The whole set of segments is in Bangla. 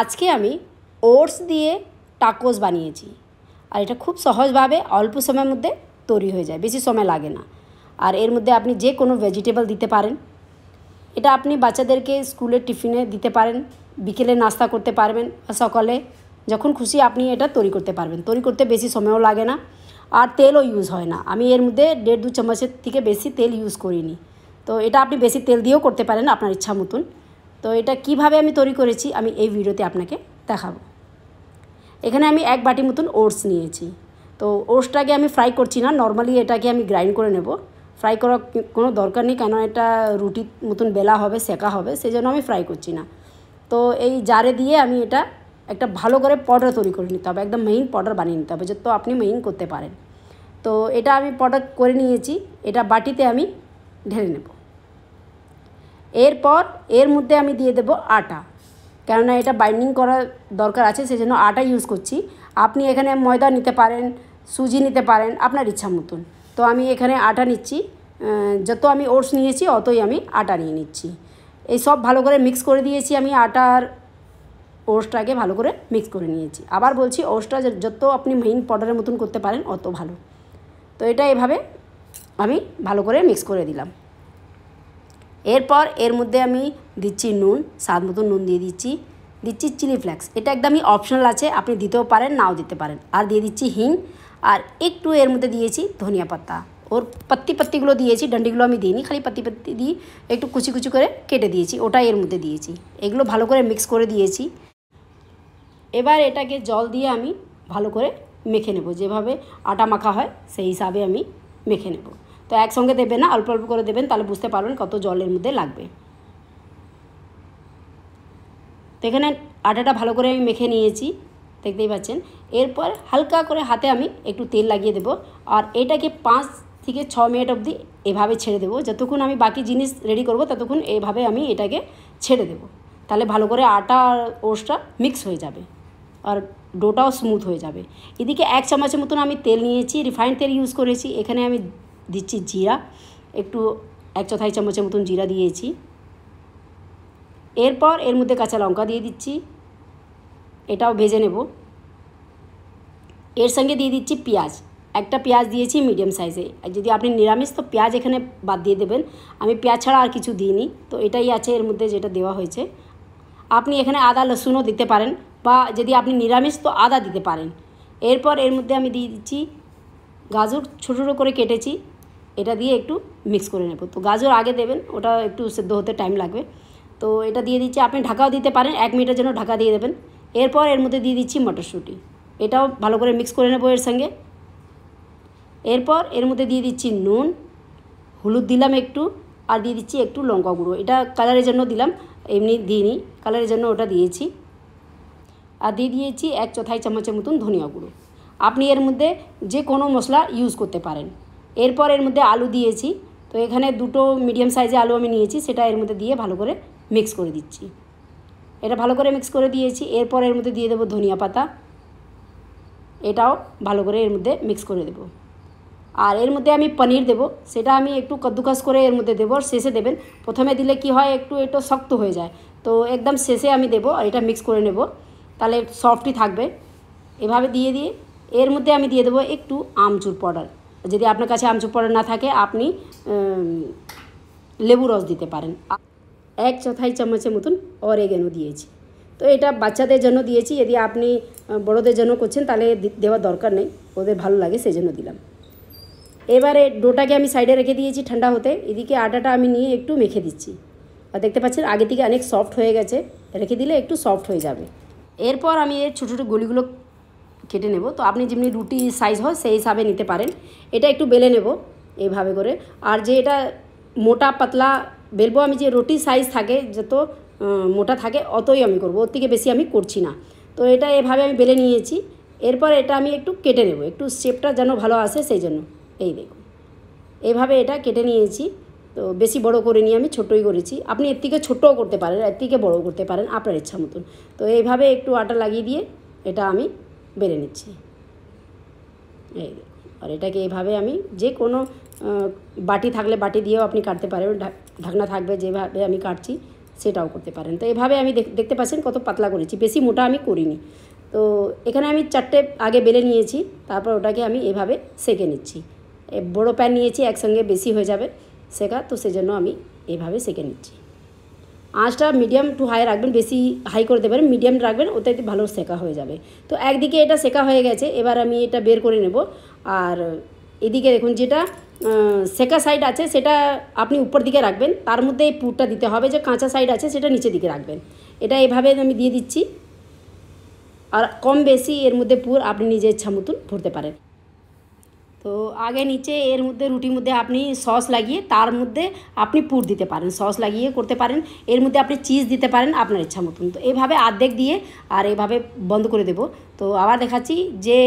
আজকে আমি ওটস দিয়ে টাকোস বানিয়েছি আর এটা খুব সহজভাবে অল্প সময়ের মধ্যে তৈরি হয়ে যায় বেশি সময় লাগে না আর এর মধ্যে আপনি যে কোনো ভেজিটেবল দিতে পারেন এটা আপনি বাচ্চাদেরকে স্কুলের টিফিনে দিতে পারেন বিকেলে নাস্তা করতে পারবেন সকালে যখন খুশি আপনি এটা তৈরি করতে পারবেন তৈরি করতে বেশি সময়ও লাগে না আর তেলও ইউজ হয় না আমি এর মধ্যে দেড় দু চামচের থেকে বেশি তেল ইউজ করিনি তো এটা আপনি বেশি তেল দিয়েও করতে পারেন আপনার ইচ্ছা মতন তো এটা কিভাবে আমি তৈরি করেছি আমি এই ভিডিওতে আপনাকে দেখাবো এখানে আমি এক বাটি মতন ওটস নিয়েছি তো ওটসটাকে আমি ফ্রাই করছি না নর্মালি এটাকে আমি গ্রাইন্ড করে নেব ফ্রাই করার কোনো দরকার নেই কেন এটা রুটির মতন বেলা হবে সেকা হবে সেই জন্য আমি ফ্রাই করছি না তো এই জারে দিয়ে আমি এটা একটা ভালো করে পাউডার তৈরি করে নিতে হবে একদম মেইন পাউডার বানিয়ে নিতে হবে যত আপনি মেইন করতে পারেন তো এটা আমি পাউডার করে নিয়েছি এটা বাটিতে আমি ঢেলে নেব এরপর এর মধ্যে আমি দিয়ে দেব আটা কেননা এটা বাইন্ডিং করার দরকার আছে সেজন্য আটা ইউজ করছি আপনি এখানে ময়দা নিতে পারেন সুজি নিতে পারেন আপনার ইচ্ছা মতন তো আমি এখানে আটা নিচ্ছি যত আমি ওটস নিয়েছি অতই আমি আটা নিয়ে নিচ্ছি এই সব ভালো করে মিক্স করে দিয়েছি আমি আটার ওটসটাকে ভালো করে মিক্স করে নিয়েছি আবার বলছি ওটসটা যত আপনি মেইন পাউডারের মতন করতে পারেন অত ভালো তো এটা এভাবে আমি ভালো করে মিক্স করে দিলাম এরপর এর মধ্যে আমি দিচ্ছি নুন স্বাদ মতো নুন দিয়ে দিচ্ছি দিচ্ছি চিলি ফ্লেক্স এটা একদমই অপশনাল আছে আপনি দিতেও পারেন নাও দিতে পারেন আর দিয়ে দিচ্ছি হিং আর একটু এর মধ্যে দিয়েছি ধনিয়া পাতা ওর পাত্তি পাত্তিগুলো দিয়েছি ডান্ডিগুলো আমি দিইনি খালি পাত্তি পাত্তি দিয়ে একটু কুচি কুচি করে কেটে দিয়েছি ওটা এর মধ্যে দিয়েছি এগুলো ভালো করে মিক্স করে দিয়েছি এবার এটাকে জল দিয়ে আমি ভালো করে মেখে নেব যেভাবে আটা মাখা হয় সেই হিসাবে আমি মেখে নেবো তো একসঙ্গে দেবেন না অল্প অল্প করে দেবেন তাহলে বুঝতে পারবেন কত জলের মধ্যে লাগবে তো এখানে আটাটা ভালো করে আমি মেখে নিয়েছি দেখতেই পাচ্ছেন এরপর হালকা করে হাতে আমি একটু তেল লাগিয়ে দেব আর এটাকে পাঁচ থেকে ছ মিনিট অবধি এভাবে ছেড়ে দেবো যতক্ষণ আমি বাকি জিনিস রেডি করব ততক্ষণ এভাবে আমি এটাকে ছেড়ে দেব তাহলে ভালো করে আটা আর ওসটা মিক্স হয়ে যাবে আর ডোটাও স্মুথ হয়ে যাবে এদিকে এক চামচের মতন আমি তেল নিয়েছি রিফাইন্ড তেল ইউজ করেছি এখানে আমি দিচ্ছি জিরা একটু এক চথাই চামচের মতন জিরা দিয়েছি এরপর এর মধ্যে কাঁচা লঙ্কা দিয়ে দিচ্ছি এটাও ভেজে নেব এর সঙ্গে দিয়ে দিচ্ছি পেঁয়াজ একটা পেঁয়াজ দিয়েছি মিডিয়াম সাইজে আর যদি আপনি নিরামিষ তো পেঁয়াজ এখানে বাদ দিয়ে দেবেন আমি পেঁয়াজ ছাড়া আর কিছু দিইনি তো এটাই আছে এর মধ্যে যেটা দেওয়া হয়েছে আপনি এখানে আদা রসুনও দিতে পারেন বা যদি আপনি নিরামিষ তো আদা দিতে পারেন এরপর এর মধ্যে আমি দিয়ে দিচ্ছি গাজর ছোটো ছোটো করে কেটেছি এটা দিয়ে একটু মিক্স করে নেব তো গাজর আগে দেবেন ওটা একটু সেদ্ধ হতে টাইম লাগবে তো এটা দিয়ে দিচ্ছি আপনি ঢাকাও দিতে পারেন এক মিনিটের জন্য ঢাকা দিয়ে দেবেন এরপর এর মধ্যে দিয়ে দিচ্ছি মটরশুঁটি এটাও ভালো করে মিক্স করে নেবো এর সঙ্গে এরপর এর মধ্যে দিয়ে দিচ্ছি নুন হলুদ দিলাম একটু আর দিয়ে দিচ্ছি একটু লঙ্কা গুঁড়ো এটা কালারের জন্য দিলাম এমনি দিইনি কালারের জন্য ওটা দিয়েছি আর দিয়ে দিয়েছি এক চথাই চামচের মতন ধনিয়া গুঁড়ো আপনি এর মধ্যে যে কোনো মশলা ইউজ করতে পারেন এরপর এর মধ্যে আলু দিয়েছি তো এখানে দুটো মিডিয়াম সাইজে আলু আমি নিয়েছি সেটা এর মধ্যে দিয়ে ভালো করে মিক্স করে দিচ্ছি এটা ভালো করে মিক্স করে দিয়েছি এরপর এর মধ্যে দিয়ে দেবো ধনিয়া পাতা এটাও ভালো করে এর মধ্যে মিক্স করে দেবো আর এর মধ্যে আমি পনির দেব সেটা আমি একটু কদ্দুকাস করে এর মধ্যে দেবো আর শেষে দেবেন প্রথমে দিলে কি হয় একটু একটু শক্ত হয়ে যায় তো একদম শেষে আমি দেবো আর এটা মিক্স করে নেব তাহলে সফটই থাকবে এভাবে দিয়ে দিয়ে এর মধ্যে আমি দিয়ে দেবো একটু আমচুর পাউডার যদি আপনার কাছে আমচুপড়া না থাকে আপনি লেবু রস দিতে পারেন এক চথাই চামচের মতন অরেগেনো দিয়েছি তো এটা বাচ্চাদের জন্য দিয়েছি যদি আপনি বড়োদের জন্য করছেন তাহলে দেওয়ার দরকার নেই ওদের ভালো লাগে সেজন্য দিলাম এবারে ডোটাকে আমি সাইডে রেখে দিয়েছি ঠান্ডা হতে এদিকে আটাটা আমি নিয়ে একটু মেখে দিচ্ছি আর দেখতে পাচ্ছেন আগে থেকে অনেক সফট হয়ে গেছে রেখে দিলে একটু সফট হয়ে যাবে এরপর আমি এর ছোটো ছোটো গলিগুলো কেটে নেব তো আপনি যেমনি রুটি সাইজ হয় সেই হিসাবে নিতে পারেন এটা একটু বেলে নেব এইভাবে করে আর যে এটা মোটা পাতলা বেলবো আমি যে রুটি সাইজ থাকে যত মোটা থাকে অতই আমি করব ওর থেকে বেশি আমি করছি না তো এটা এভাবে আমি বেলে নিয়েছি এরপর এটা আমি একটু কেটে নেব একটু শেপটা যেন ভালো আসে সেই জন্য এই দেখুন এভাবে এটা কেটে নিয়েছি তো বেশি বড় করে নিয়ে আমি ছোটোই করেছি আপনি এর থেকে ছোটোও করতে পারেন এর থেকে বড়ো করতে পারেন আপনার ইচ্ছা মতন তো এইভাবে একটু আটা লাগিয়ে দিয়ে এটা আমি বেড়ে নিচ্ছি এই আর এটাকে এইভাবে আমি যে কোনো বাটি থাকলে বাটি দিয়েও আপনি কাটতে পারেন ঢাকনা থাকবে যেভাবে আমি কাটছি সেটাও করতে পারেন তো এভাবে আমি দেখতে পাচ্ছেন কত পাতলা করেছি বেশি মোটা আমি করিনি তো এখানে আমি চারটে আগে বেলে নিয়েছি তারপর ওটাকে আমি এভাবে সেকে নিচ্ছি বড় প্যান নিয়েছি একসঙ্গে বেশি হয়ে যাবে শেখা তো সেজন্য আমি এভাবে সেকে নিচ্ছি আঁচটা মিডিয়াম টু হাই রাখবেন বেশি হাই করে দেবেন মিডিয়াম রাখবেন ওতে ভালো সেকা হয়ে যাবে তো একদিকে এটা সেকা হয়ে গেছে এবার আমি এটা বের করে নেব আর এদিকে দেখুন যেটা সেকা সাইড আছে সেটা আপনি উপর দিকে রাখবেন তার মধ্যে এই পুরটা দিতে হবে যে কাঁচা সাইড আছে সেটা নিচের দিকে রাখবেন এটা এভাবে আমি দিয়ে দিচ্ছি আর কম বেশি এর মধ্যে পুর আপনি নিজের ইচ্ছা মতন ভরতে পারেন তো আগে নিচে এর মধ্যে রুটির মধ্যে আপনি সস লাগিয়ে তার মধ্যে আপনি পুর দিতে পারেন সস লাগিয়ে করতে পারেন এর মধ্যে আপনি চিজ দিতে পারেন আপনার ইচ্ছা মতন তো এইভাবে আর্ধেক দিয়ে আর এইভাবে বন্ধ করে দেব তো আবার দেখাচ্ছি যে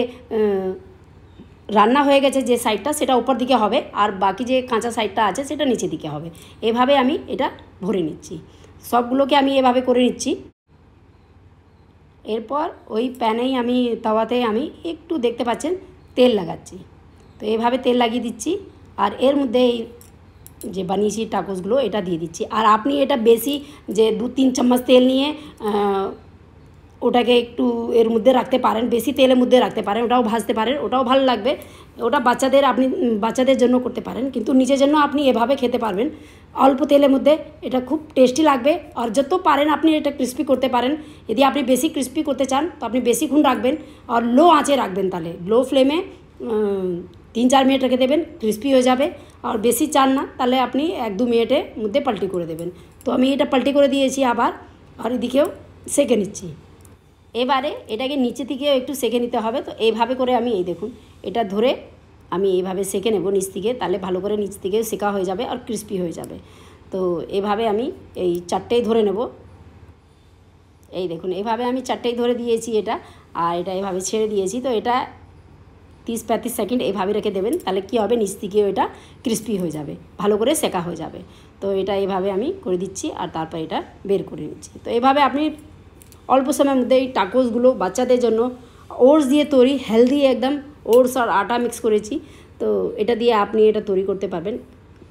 রান্না হয়ে গেছে যে সাইডটা সেটা উপর দিকে হবে আর বাকি যে কাঁচা সাইডটা আছে সেটা নিচে দিকে হবে এভাবে আমি এটা ভরে নিচ্ছি সবগুলোকে আমি এভাবে করে নিচ্ছি এরপর ওই প্যানেই আমি তাওয়াতে আমি একটু দেখতে পাচ্ছেন তেল লাগাচ্ছি তো এভাবে তেল লাগিয়ে দিচ্ছি আর এর মধ্যে এই যে বানিয়েছি টাকোসগুলো এটা দিয়ে দিচ্ছি আর আপনি এটা বেশি যে দু তিন চামচ তেল নিয়ে ওটাকে একটু এর মধ্যে রাখতে পারেন বেশি তেলের মধ্যে রাখতে পারেন ওটাও ভাজতে পারেন ওটাও ভালো লাগবে ওটা বাচ্চাদের আপনি বাচ্চাদের জন্য করতে পারেন কিন্তু নিজের জন্য আপনি এভাবে খেতে পারবেন অল্প তেলের মধ্যে এটা খুব টেস্টি লাগবে আর যত পারেন আপনি এটা ক্রিস্পি করতে পারেন যদি আপনি বেশি ক্রিস্পি করতে চান তো আপনি বেশিক্ষণ রাখবেন আর লো আঁচে রাখবেন তাহলে লো ফ্লেমে তিন চার মিনিট রেখে দেবেন ক্রিস্পি হয়ে যাবে আর বেশি চান না তাহলে আপনি এক দু মিনিটের মধ্যে পাল্টি করে দেবেন তো আমি এটা পাল্টি করে দিয়েছি আবার আর এদিকেও সেঁকে নিচ্ছি এবারে এটাকে নিচে থেকেও একটু সেঁকে নিতে হবে তো এইভাবে করে আমি এই দেখুন এটা ধরে আমি এইভাবে সেঁকে নেব নিচ থেকে তাহলে ভালো করে নিচ থেকে শেখা হয়ে যাবে আর ক্রিস্পি হয়ে যাবে তো এভাবে আমি এই চারটেই ধরে নেব এই দেখুন এভাবে আমি চারটেই ধরে দিয়েছি এটা আর এটা এভাবে ছেড়ে দিয়েছি তো এটা তিরিশ পঁয়ত্রিশ সেকেন্ড এইভাবে রেখে দেবেন তাহলে কী হবে নিচ থেকেও এটা ক্রিস্পি হয়ে যাবে ভালো করে সেকা হয়ে যাবে তো এটা এভাবে আমি করে দিচ্ছি আর তারপর এটা বের করে নিচ্ছি তো এভাবে আপনি অল্প সময়ের মধ্যে এই টাকোসগুলো বাচ্চাদের জন্য ওটস দিয়ে তৈরি হেলদি একদম ওটস আর আটা মিক্স করেছি তো এটা দিয়ে আপনি এটা তৈরি করতে পারবেন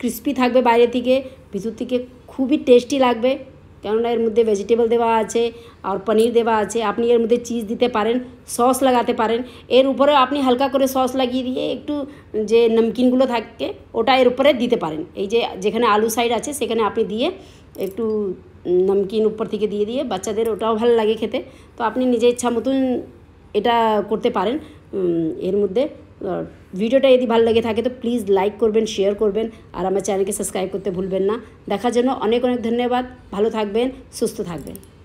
ক্রিস্পি থাকবে বাইরে থেকে ভিতর থেকে খুবই টেস্টি লাগবে কেননা এর মধ্যে ভেজিটেবল দেওয়া আছে আর পনির দেওয়া আছে আপনি এর মধ্যে চিজ দিতে পারেন সস লাগাতে পারেন এর উপরে আপনি হালকা করে সস লাগিয়ে দিয়ে একটু যে নমকিনগুলো থাকে ওটা এর উপরে দিতে পারেন এই যে যেখানে আলু সাইড আছে সেখানে আপনি দিয়ে একটু নমকিন উপর থেকে দিয়ে দিয়ে বাচ্চাদের ওটাও ভালো লাগে খেতে তো আপনি নিজের ইচ্ছা মতন এটা করতে পারেন এর মধ্যে ভিডিওটা যদি ভালো লেগে থাকে তো প্লিজ লাইক করবেন শেয়ার করবেন আর আমার চ্যানেলকে সাবস্ক্রাইব করতে ভুলবেন না দেখার জন্য অনেক অনেক ধন্যবাদ ভালো থাকবেন সুস্থ থাকবেন